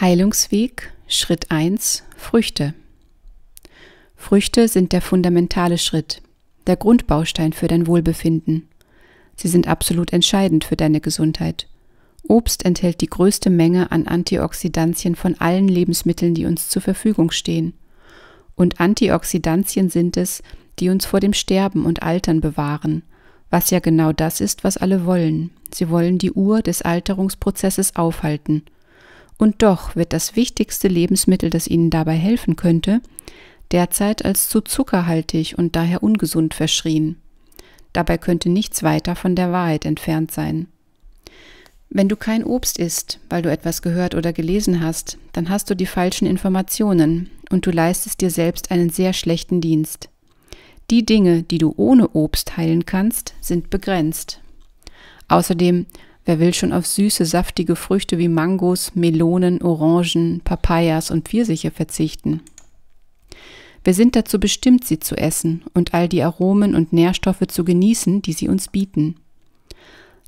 Heilungsweg Schritt 1 Früchte. Früchte sind der fundamentale Schritt, der Grundbaustein für dein Wohlbefinden. Sie sind absolut entscheidend für deine Gesundheit. Obst enthält die größte Menge an Antioxidantien von allen Lebensmitteln, die uns zur Verfügung stehen. Und Antioxidantien sind es, die uns vor dem Sterben und Altern bewahren, was ja genau das ist, was alle wollen. Sie wollen die Uhr des Alterungsprozesses aufhalten – und doch wird das wichtigste Lebensmittel, das Ihnen dabei helfen könnte, derzeit als zu zuckerhaltig und daher ungesund verschrien. Dabei könnte nichts weiter von der Wahrheit entfernt sein. Wenn du kein Obst isst, weil du etwas gehört oder gelesen hast, dann hast du die falschen Informationen und du leistest dir selbst einen sehr schlechten Dienst. Die Dinge, die du ohne Obst heilen kannst, sind begrenzt. Außerdem Wer will schon auf süße, saftige Früchte wie Mangos, Melonen, Orangen, Papayas und Pfirsiche verzichten? Wir sind dazu bestimmt, sie zu essen und all die Aromen und Nährstoffe zu genießen, die sie uns bieten.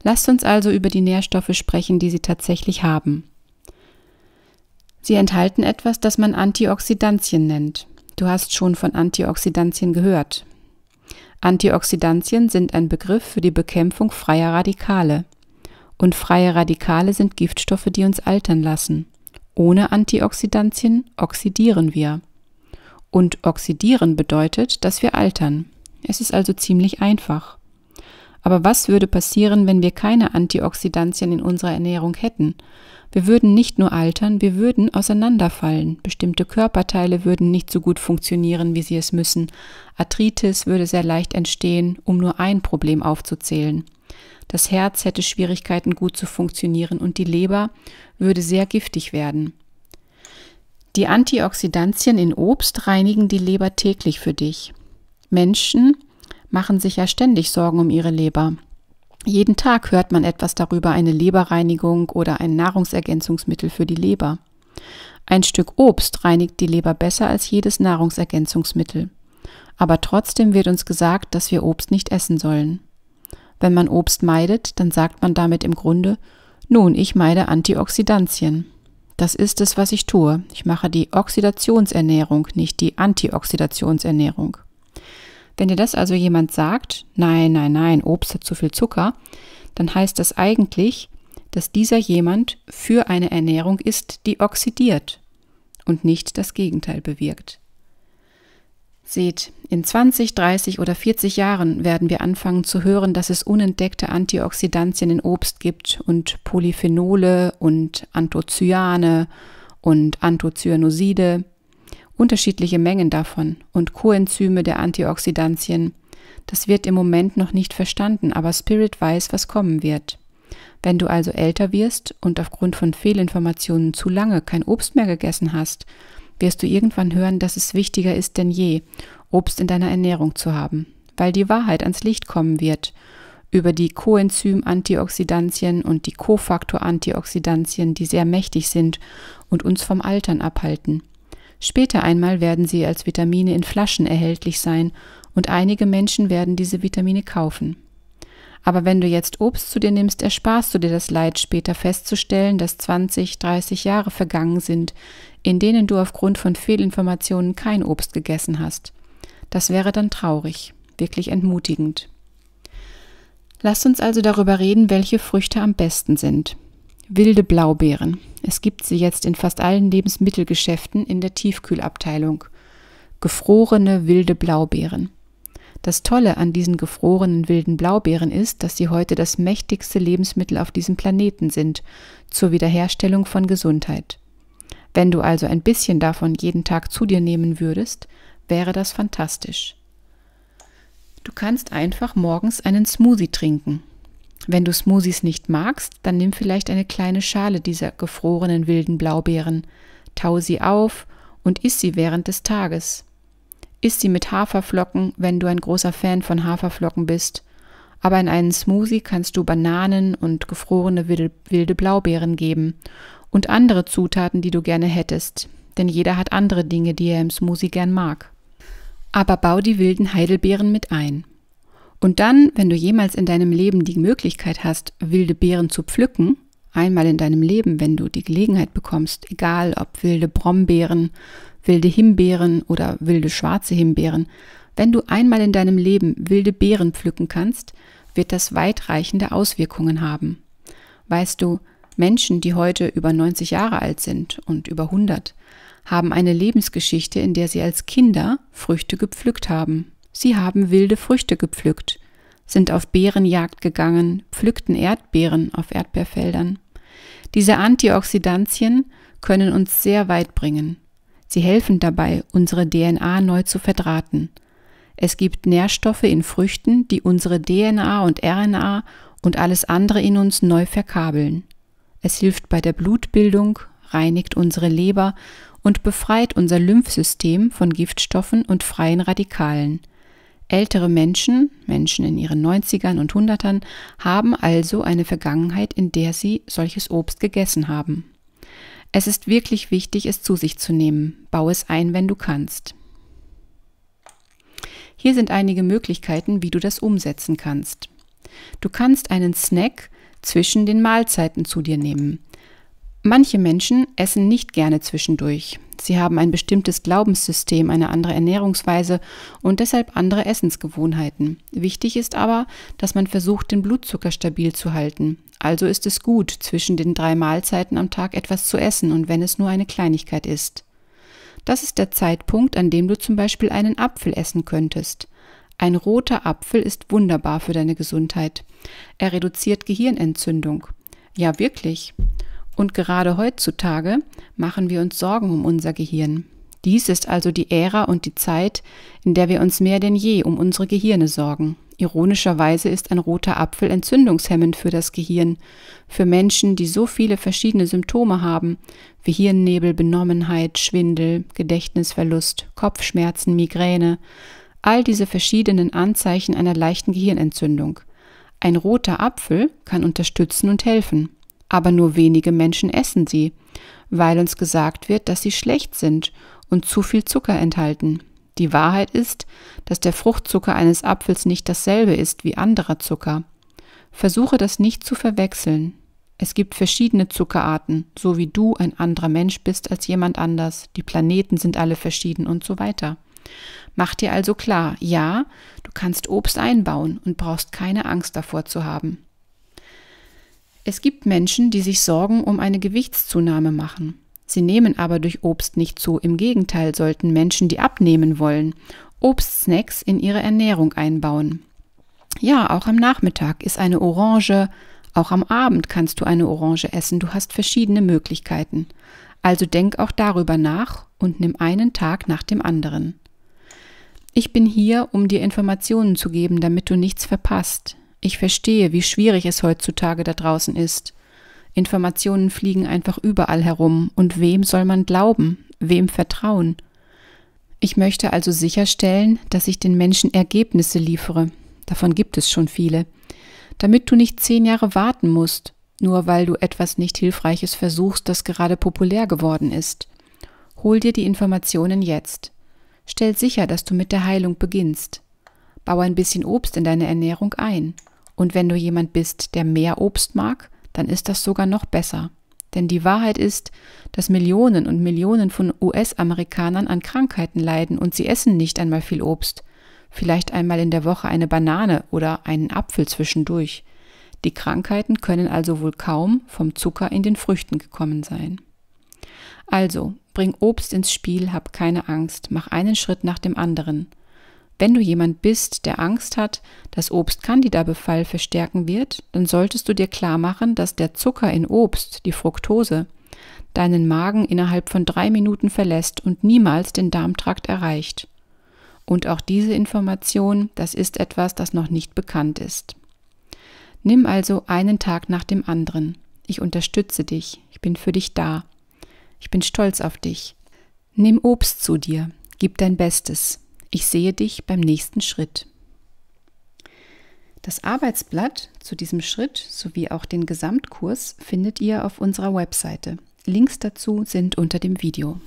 Lasst uns also über die Nährstoffe sprechen, die sie tatsächlich haben. Sie enthalten etwas, das man Antioxidantien nennt. Du hast schon von Antioxidantien gehört. Antioxidantien sind ein Begriff für die Bekämpfung freier Radikale und freie Radikale sind Giftstoffe, die uns altern lassen. Ohne Antioxidantien oxidieren wir. Und oxidieren bedeutet, dass wir altern. Es ist also ziemlich einfach. Aber was würde passieren, wenn wir keine Antioxidantien in unserer Ernährung hätten? Wir würden nicht nur altern, wir würden auseinanderfallen. Bestimmte Körperteile würden nicht so gut funktionieren, wie sie es müssen. Arthritis würde sehr leicht entstehen, um nur ein Problem aufzuzählen das Herz hätte Schwierigkeiten gut zu funktionieren und die Leber würde sehr giftig werden. Die Antioxidantien in Obst reinigen die Leber täglich für dich. Menschen machen sich ja ständig Sorgen um ihre Leber. Jeden Tag hört man etwas darüber, eine Leberreinigung oder ein Nahrungsergänzungsmittel für die Leber. Ein Stück Obst reinigt die Leber besser als jedes Nahrungsergänzungsmittel. Aber trotzdem wird uns gesagt, dass wir Obst nicht essen sollen. Wenn man Obst meidet, dann sagt man damit im Grunde, nun, ich meide Antioxidantien. Das ist es, was ich tue. Ich mache die Oxidationsernährung, nicht die Antioxidationsernährung. Wenn dir das also jemand sagt, nein, nein, nein, Obst hat zu viel Zucker, dann heißt das eigentlich, dass dieser jemand für eine Ernährung ist, die oxidiert und nicht das Gegenteil bewirkt. Seht, in 20, 30 oder 40 Jahren werden wir anfangen zu hören, dass es unentdeckte Antioxidantien in Obst gibt und Polyphenole und Anthocyane und Anthocyanoside, unterschiedliche Mengen davon und Coenzyme der Antioxidantien. Das wird im Moment noch nicht verstanden, aber Spirit weiß, was kommen wird. Wenn du also älter wirst und aufgrund von Fehlinformationen zu lange kein Obst mehr gegessen hast, wirst du irgendwann hören, dass es wichtiger ist denn je, Obst in deiner Ernährung zu haben, weil die Wahrheit ans Licht kommen wird über die Coenzym-Antioxidantien und die Kofaktor-Antioxidantien, die sehr mächtig sind und uns vom Altern abhalten. Später einmal werden sie als Vitamine in Flaschen erhältlich sein und einige Menschen werden diese Vitamine kaufen. Aber wenn du jetzt Obst zu dir nimmst, ersparst du dir das Leid, später festzustellen, dass 20, 30 Jahre vergangen sind, in denen du aufgrund von Fehlinformationen kein Obst gegessen hast. Das wäre dann traurig, wirklich entmutigend. Lass uns also darüber reden, welche Früchte am besten sind. Wilde Blaubeeren. Es gibt sie jetzt in fast allen Lebensmittelgeschäften in der Tiefkühlabteilung. Gefrorene wilde Blaubeeren. Das Tolle an diesen gefrorenen wilden Blaubeeren ist, dass sie heute das mächtigste Lebensmittel auf diesem Planeten sind, zur Wiederherstellung von Gesundheit. Wenn du also ein bisschen davon jeden Tag zu dir nehmen würdest, wäre das fantastisch. Du kannst einfach morgens einen Smoothie trinken. Wenn du Smoothies nicht magst, dann nimm vielleicht eine kleine Schale dieser gefrorenen wilden Blaubeeren, tau sie auf und iss sie während des Tages. Isst sie mit Haferflocken, wenn du ein großer Fan von Haferflocken bist. Aber in einen Smoothie kannst du Bananen und gefrorene wilde Blaubeeren geben und andere Zutaten, die du gerne hättest. Denn jeder hat andere Dinge, die er im Smoothie gern mag. Aber bau die wilden Heidelbeeren mit ein. Und dann, wenn du jemals in deinem Leben die Möglichkeit hast, wilde Beeren zu pflücken, einmal in deinem Leben, wenn du die Gelegenheit bekommst, egal ob wilde Brombeeren, wilde Himbeeren oder wilde schwarze Himbeeren, wenn du einmal in deinem Leben wilde Beeren pflücken kannst, wird das weitreichende Auswirkungen haben. Weißt du, Menschen, die heute über 90 Jahre alt sind und über 100, haben eine Lebensgeschichte, in der sie als Kinder Früchte gepflückt haben. Sie haben wilde Früchte gepflückt sind auf Beerenjagd gegangen, pflückten Erdbeeren auf Erdbeerfeldern. Diese Antioxidantien können uns sehr weit bringen. Sie helfen dabei, unsere DNA neu zu verdrahten. Es gibt Nährstoffe in Früchten, die unsere DNA und RNA und alles andere in uns neu verkabeln. Es hilft bei der Blutbildung, reinigt unsere Leber und befreit unser Lymphsystem von Giftstoffen und freien Radikalen. Ältere Menschen, Menschen in ihren 90ern und 100ern, haben also eine Vergangenheit, in der sie solches Obst gegessen haben. Es ist wirklich wichtig, es zu sich zu nehmen. Bau es ein, wenn du kannst. Hier sind einige Möglichkeiten, wie du das umsetzen kannst. Du kannst einen Snack zwischen den Mahlzeiten zu dir nehmen. Manche Menschen essen nicht gerne zwischendurch. Sie haben ein bestimmtes Glaubenssystem, eine andere Ernährungsweise und deshalb andere Essensgewohnheiten. Wichtig ist aber, dass man versucht, den Blutzucker stabil zu halten. Also ist es gut, zwischen den drei Mahlzeiten am Tag etwas zu essen und wenn es nur eine Kleinigkeit ist. Das ist der Zeitpunkt, an dem du zum Beispiel einen Apfel essen könntest. Ein roter Apfel ist wunderbar für deine Gesundheit. Er reduziert Gehirnentzündung. Ja, wirklich. Und gerade heutzutage machen wir uns Sorgen um unser Gehirn. Dies ist also die Ära und die Zeit, in der wir uns mehr denn je um unsere Gehirne sorgen. Ironischerweise ist ein roter Apfel entzündungshemmend für das Gehirn, für Menschen, die so viele verschiedene Symptome haben, wie Hirnnebel, Benommenheit, Schwindel, Gedächtnisverlust, Kopfschmerzen, Migräne, all diese verschiedenen Anzeichen einer leichten Gehirnentzündung. Ein roter Apfel kann unterstützen und helfen aber nur wenige Menschen essen sie, weil uns gesagt wird, dass sie schlecht sind und zu viel Zucker enthalten. Die Wahrheit ist, dass der Fruchtzucker eines Apfels nicht dasselbe ist wie anderer Zucker. Versuche das nicht zu verwechseln. Es gibt verschiedene Zuckerarten, so wie du ein anderer Mensch bist als jemand anders, die Planeten sind alle verschieden und so weiter. Mach dir also klar, ja, du kannst Obst einbauen und brauchst keine Angst davor zu haben. Es gibt Menschen, die sich Sorgen um eine Gewichtszunahme machen. Sie nehmen aber durch Obst nicht zu. Im Gegenteil sollten Menschen, die abnehmen wollen, Obstsnacks in ihre Ernährung einbauen. Ja, auch am Nachmittag ist eine Orange, auch am Abend kannst du eine Orange essen. Du hast verschiedene Möglichkeiten. Also denk auch darüber nach und nimm einen Tag nach dem anderen. Ich bin hier, um dir Informationen zu geben, damit du nichts verpasst. Ich verstehe, wie schwierig es heutzutage da draußen ist. Informationen fliegen einfach überall herum, und wem soll man glauben, wem vertrauen? Ich möchte also sicherstellen, dass ich den Menschen Ergebnisse liefere, davon gibt es schon viele, damit du nicht zehn Jahre warten musst, nur weil du etwas nicht Hilfreiches versuchst, das gerade populär geworden ist. Hol dir die Informationen jetzt. Stell sicher, dass du mit der Heilung beginnst. Bau ein bisschen Obst in deine Ernährung ein. Und wenn du jemand bist, der mehr Obst mag, dann ist das sogar noch besser. Denn die Wahrheit ist, dass Millionen und Millionen von US-Amerikanern an Krankheiten leiden und sie essen nicht einmal viel Obst. Vielleicht einmal in der Woche eine Banane oder einen Apfel zwischendurch. Die Krankheiten können also wohl kaum vom Zucker in den Früchten gekommen sein. Also, bring Obst ins Spiel, hab keine Angst, mach einen Schritt nach dem anderen. Wenn du jemand bist, der Angst hat, dass Obst Candida-Befall verstärken wird, dann solltest du dir klar machen, dass der Zucker in Obst, die Fructose, deinen Magen innerhalb von drei Minuten verlässt und niemals den Darmtrakt erreicht. Und auch diese Information, das ist etwas, das noch nicht bekannt ist. Nimm also einen Tag nach dem anderen. Ich unterstütze dich, ich bin für dich da. Ich bin stolz auf dich. Nimm Obst zu dir, gib dein Bestes. Ich sehe dich beim nächsten Schritt. Das Arbeitsblatt zu diesem Schritt sowie auch den Gesamtkurs findet ihr auf unserer Webseite. Links dazu sind unter dem Video.